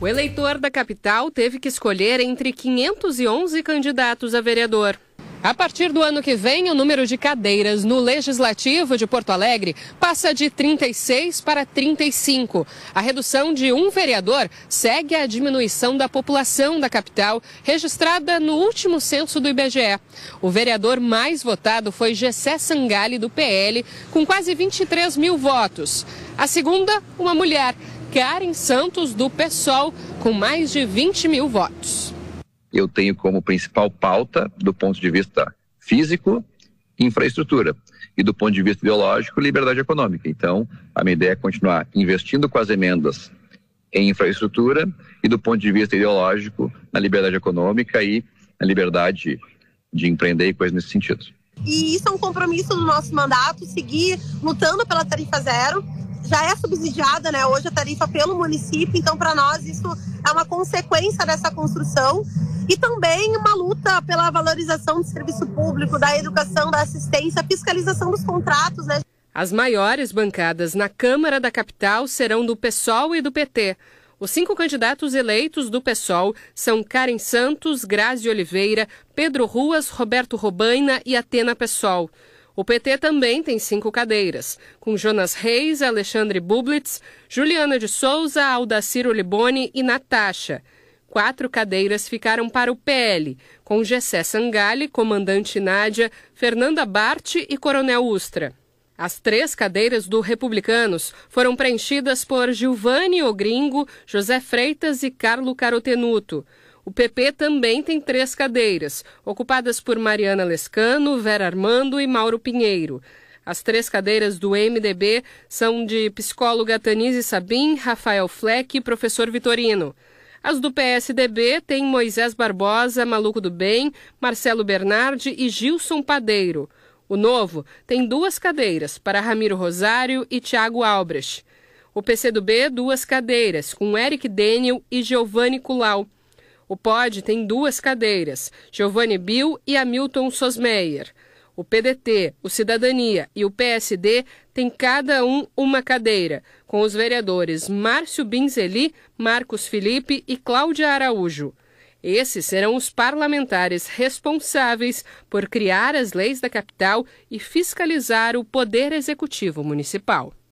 O eleitor da capital teve que escolher entre 511 candidatos a vereador. A partir do ano que vem, o número de cadeiras no Legislativo de Porto Alegre passa de 36 para 35. A redução de um vereador segue a diminuição da população da capital, registrada no último censo do IBGE. O vereador mais votado foi Gessé Sangali, do PL, com quase 23 mil votos. A segunda, uma mulher, Karen Santos, do PSOL, com mais de 20 mil votos. Eu tenho como principal pauta, do ponto de vista físico, infraestrutura. E do ponto de vista ideológico, liberdade econômica. Então, a minha ideia é continuar investindo com as emendas em infraestrutura e, do ponto de vista ideológico, na liberdade econômica e na liberdade de empreender e coisas nesse sentido. E isso é um compromisso do nosso mandato, seguir lutando pela tarifa zero, já é subsidiada, né? Hoje a tarifa pelo município, então para nós isso é uma consequência dessa construção e também uma luta pela valorização do serviço público, da educação, da assistência, fiscalização dos contratos, né? As maiores bancadas na Câmara da Capital serão do PSOL e do PT. Os cinco candidatos eleitos do PSOL são Karen Santos, Grazi Oliveira, Pedro Ruas, Roberto Robaina e Atena PSOL. O PT também tem cinco cadeiras, com Jonas Reis, Alexandre Bublitz, Juliana de Souza, Aldaciro Liboni e Natasha. Quatro cadeiras ficaram para o PL, com Gessé Sangali, comandante Nádia, Fernanda Bart e Coronel Ustra. As três cadeiras do Republicanos foram preenchidas por Gilvani Ogringo, José Freitas e Carlo Carotenuto. O PP também tem três cadeiras, ocupadas por Mariana Lescano, Vera Armando e Mauro Pinheiro. As três cadeiras do MDB são de psicóloga Tanise Sabim, Rafael Fleck e professor Vitorino. As do PSDB têm Moisés Barbosa, Maluco do Bem, Marcelo Bernardi e Gilson Padeiro. O novo tem duas cadeiras para Ramiro Rosário e Tiago Albrecht. O PCdoB, duas cadeiras, com Eric Daniel e Giovanni Culau. O POD tem duas cadeiras, Giovanni Bill e Hamilton Sosmeyer. O PDT, o Cidadania e o PSD têm cada um uma cadeira, com os vereadores Márcio Binzeli, Marcos Felipe e Cláudia Araújo. Esses serão os parlamentares responsáveis por criar as leis da capital e fiscalizar o Poder Executivo Municipal.